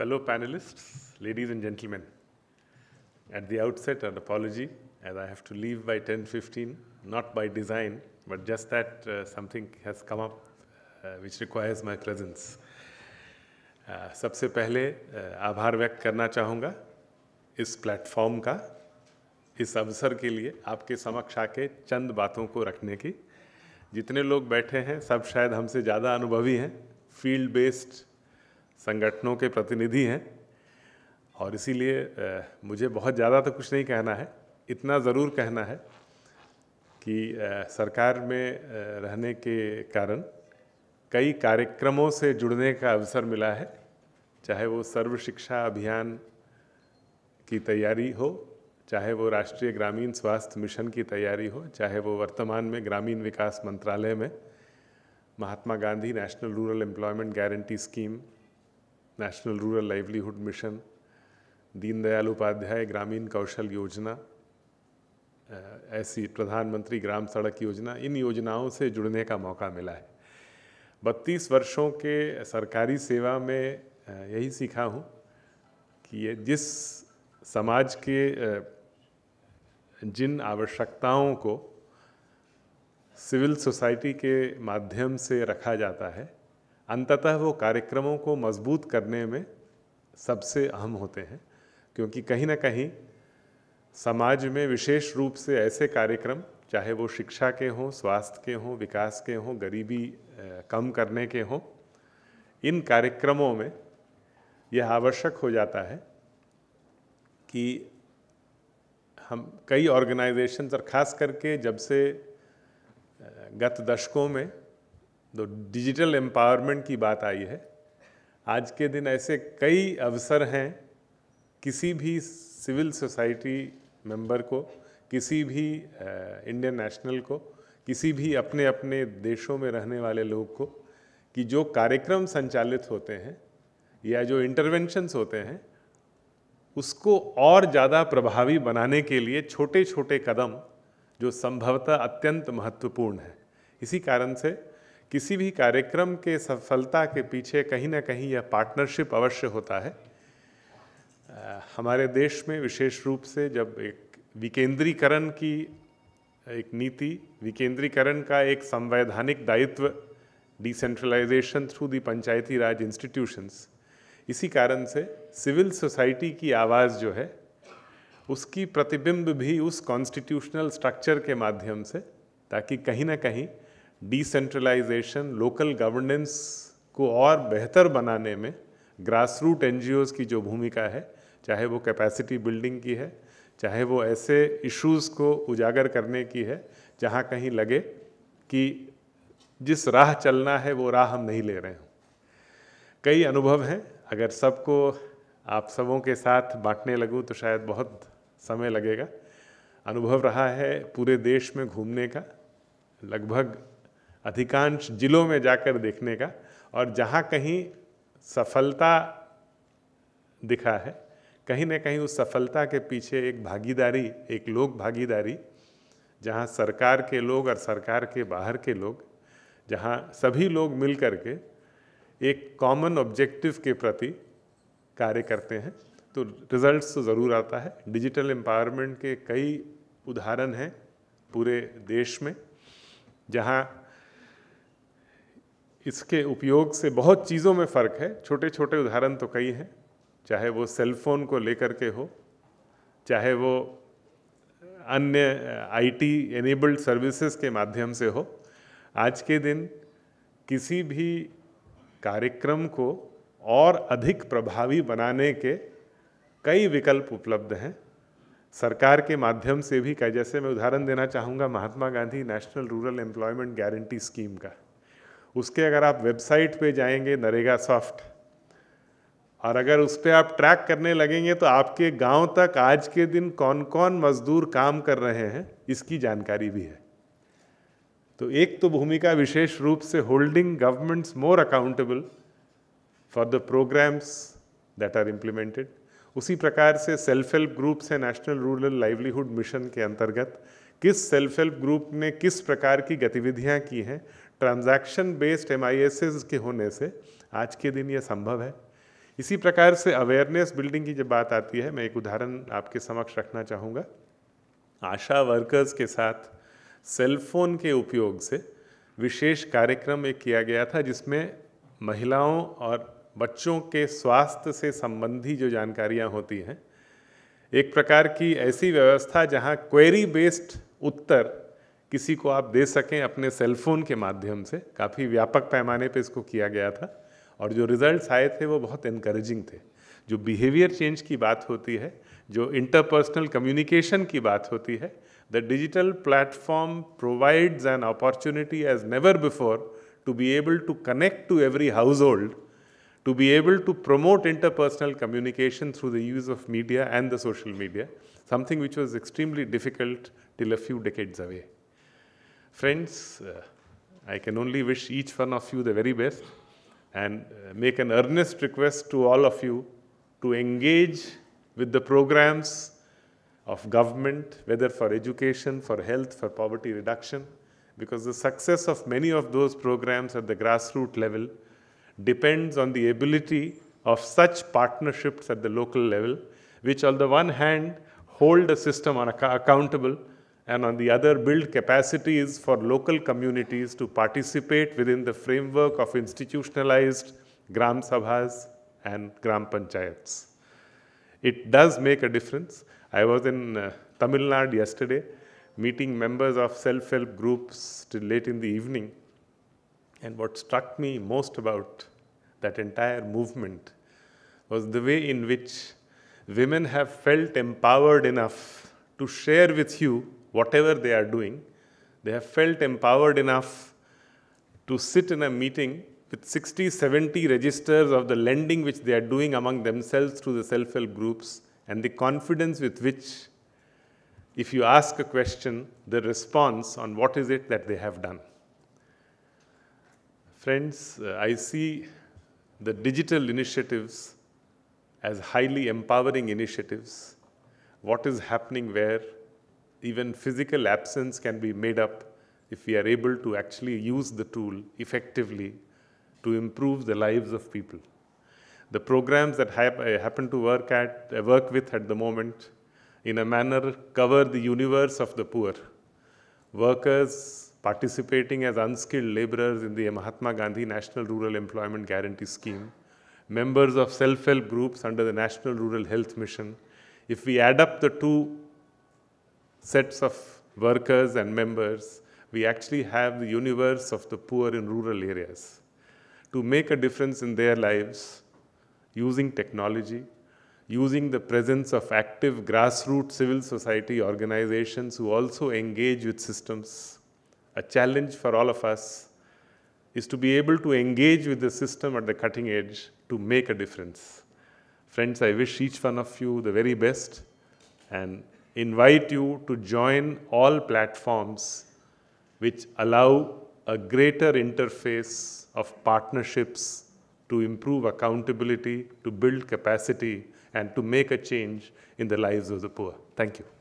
Fellow panelists, ladies and gentlemen, at the outset, an apology as I have to leave by 10.15, not by design, but just that uh, something has come up uh, which requires my presence. सबसे पहले आभार व्यक्त करना चाहूँगा इस platform का इस अवसर के लिए आपके समक्ष आके चंद बातों को रखने की जितने लोग बैठे हैं सब शायद हमसे ज़्यादा अनुभवी हैं फील्ड बेस्ड संगठनों के प्रतिनिधि हैं और इसीलिए मुझे बहुत ज़्यादा तो कुछ नहीं कहना है इतना ज़रूर कहना है कि सरकार में रहने के कारण कई कार्यक्रमों से जुड़ने का अवसर मिला है चाहे वो सर्व शिक्षा अभियान की तैयारी हो चाहे वो राष्ट्रीय ग्रामीण स्वास्थ्य मिशन की तैयारी हो चाहे वो वर्तमान में ग्रामीण विकास मंत्रालय में Mahatma Gandhi national rural employment guarantee scheme national rural livelihood mission Deendayal Upadhyay Grameen Kaushal योजना ऐसी प्रधानमंत्री ग्राम सड़क योजना इन योजनाओं से जुड़ने का मौका मिला है बत्तीस वर्षों के सरकारी सेवा में uh, यही सीखा हूँ कि ये जिस समाज के uh, जिन आवश्यकताओं को सिविल सोसाइटी के माध्यम से रखा जाता है अंततः वो कार्यक्रमों को मजबूत करने में सबसे अहम होते हैं क्योंकि कहीं ना कहीं समाज में विशेष रूप से ऐसे कार्यक्रम चाहे वो शिक्षा के हों स्वास्थ्य के हों विकास के हों गरीबी कम करने के हों इन कार्यक्रमों में यह आवश्यक हो जाता है कि हम कई ऑर्गेनाइजेशंस और ख़ास करके जब से गत दशकों में तो डिजिटल एम्पावरमेंट की बात आई है आज के दिन ऐसे कई अवसर हैं किसी भी सिविल सोसाइटी मेंबर को किसी भी इंडियन नेशनल को किसी भी अपने अपने देशों में रहने वाले लोग को कि जो कार्यक्रम संचालित होते हैं या जो इंटरवेंशंस होते हैं उसको और ज़्यादा प्रभावी बनाने के लिए छोटे छोटे कदम जो संभवतः अत्यंत महत्वपूर्ण है इसी कारण से किसी भी कार्यक्रम के सफलता के पीछे कहीं ना कहीं यह पार्टनरशिप अवश्य होता है हमारे देश में विशेष रूप से जब एक विकेंद्रीकरण की एक नीति विकेंद्रीकरण का एक संवैधानिक दायित्व decentralisation through the panchayati raj institutions इसी कारण से सिविल सोसाइटी की आवाज़ जो है उसकी प्रतिबिंब भी उस कॉन्स्टिट्यूशनल स्ट्रक्चर के माध्यम से ताकि कहीं ना कहीं डिसेंट्रलाइजेशन लोकल गवर्नेंस को और बेहतर बनाने में ग्रास रूट एन की जो भूमिका है चाहे वो कैपेसिटी बिल्डिंग की है चाहे वो ऐसे इश्यूज़ को उजागर करने की है जहाँ कहीं लगे कि जिस राह चलना है वो राह हम नहीं ले रहे हैं कई अनुभव हैं अगर सबको आप सबों के साथ बांटने लगूँ तो शायद बहुत समय लगेगा अनुभव रहा है पूरे देश में घूमने का लगभग अधिकांश जिलों में जाकर देखने का और जहाँ कहीं सफलता दिखा है कहीं ना कहीं उस सफलता के पीछे एक भागीदारी एक लोक भागीदारी जहाँ सरकार के लोग और सरकार के बाहर के लोग जहाँ सभी लोग मिल कर के एक कॉमन ऑब्जेक्टिव के प्रति कार्य करते हैं तो रिजल्ट्स तो ज़रूर आता है डिजिटल एम्पावरमेंट के कई उदाहरण हैं पूरे देश में जहाँ इसके उपयोग से बहुत चीज़ों में फ़र्क है छोटे छोटे उदाहरण तो कई हैं चाहे वो सेलफोन को लेकर के हो चाहे वो अन्य आईटी एनेबल्ड सर्विसेज के माध्यम से हो आज के दिन किसी भी कार्यक्रम को और अधिक प्रभावी बनाने के कई विकल्प उपलब्ध हैं सरकार के माध्यम से भी जैसे मैं उदाहरण देना चाहूँगा Mahatma Gandhi national rural employment guarantee scheme का उसके अगर आप वेबसाइट पे जाएंगे नरेगा सॉफ्ट और अगर उस पर आप ट्रैक करने लगेंगे तो आपके गांव तक आज के दिन कौन कौन मजदूर काम कर रहे हैं इसकी जानकारी भी है तो एक तो भूमिका विशेष रूप से holding governments more accountable for the programmes that are implemented उसी प्रकार से सेल्फ हेल्प ग्रुप्स हैं नेशनल रूरल लाइवलीहुड मिशन के अंतर्गत किस सेल्फ हेल्प ग्रुप ने किस प्रकार की गतिविधियां की हैं ट्रांजैक्शन बेस्ड एम के होने से आज के दिन यह संभव है इसी प्रकार से अवेयरनेस बिल्डिंग की जब बात आती है मैं एक उदाहरण आपके समक्ष रखना चाहूँगा आशा वर्कर्स के साथ सेलफोन के उपयोग से विशेष कार्यक्रम एक किया गया था जिसमें महिलाओं और बच्चों के स्वास्थ्य से संबंधी जो जानकारियाँ होती हैं एक प्रकार की ऐसी व्यवस्था जहाँ क्वेरी बेस्ड उत्तर किसी को आप दे सकें अपने सेलफोन के माध्यम से काफ़ी व्यापक पैमाने पे इसको किया गया था और जो रिज़ल्ट्स आए थे वो बहुत इनक्रेजिंग थे जो बिहेवियर चेंज की बात होती है जो इंटरपर्सनल कम्युनिकेशन की बात होती है the digital platform provides an opportunity as never before to be able to connect to every household to be able to promote interpersonal communication through the use of media and the social media something which was extremely difficult till a few decades away Friends, uh, I can only wish each one of you the very best and uh, make an earnest request to all of you to engage with the programs of government, whether for education, for health, for poverty reduction, because the success of many of those programs at the grassroots level depends on the ability of such partnerships at the local level, which on the one hand hold the system accountable and on the other build capacities for local communities to participate within the framework of institutionalized Gram Sabhas and Gram Panchayats. It does make a difference. I was in uh, Tamil Nadu yesterday meeting members of self-help groups till late in the evening and what struck me most about that entire movement was the way in which women have felt empowered enough to share with you whatever they are doing, they have felt empowered enough to sit in a meeting with 60, 70 registers of the lending which they are doing among themselves through the self-help groups and the confidence with which, if you ask a question, the response on what is it that they have done. Friends, uh, I see the digital initiatives as highly empowering initiatives. What is happening where? even physical absence can be made up if we are able to actually use the tool effectively to improve the lives of people. The programs that I uh, happen to work at, uh, work with at the moment, in a manner cover the universe of the poor. Workers participating as unskilled laborers in the Mahatma Gandhi National Rural Employment Guarantee Scheme, members of self-help groups under the National Rural Health Mission. If we add up the two sets of workers and members, we actually have the universe of the poor in rural areas. To make a difference in their lives, using technology, using the presence of active grassroots civil society organizations who also engage with systems, a challenge for all of us is to be able to engage with the system at the cutting edge to make a difference. Friends, I wish each one of you the very best and invite you to join all platforms which allow a greater interface of partnerships to improve accountability, to build capacity, and to make a change in the lives of the poor. Thank you.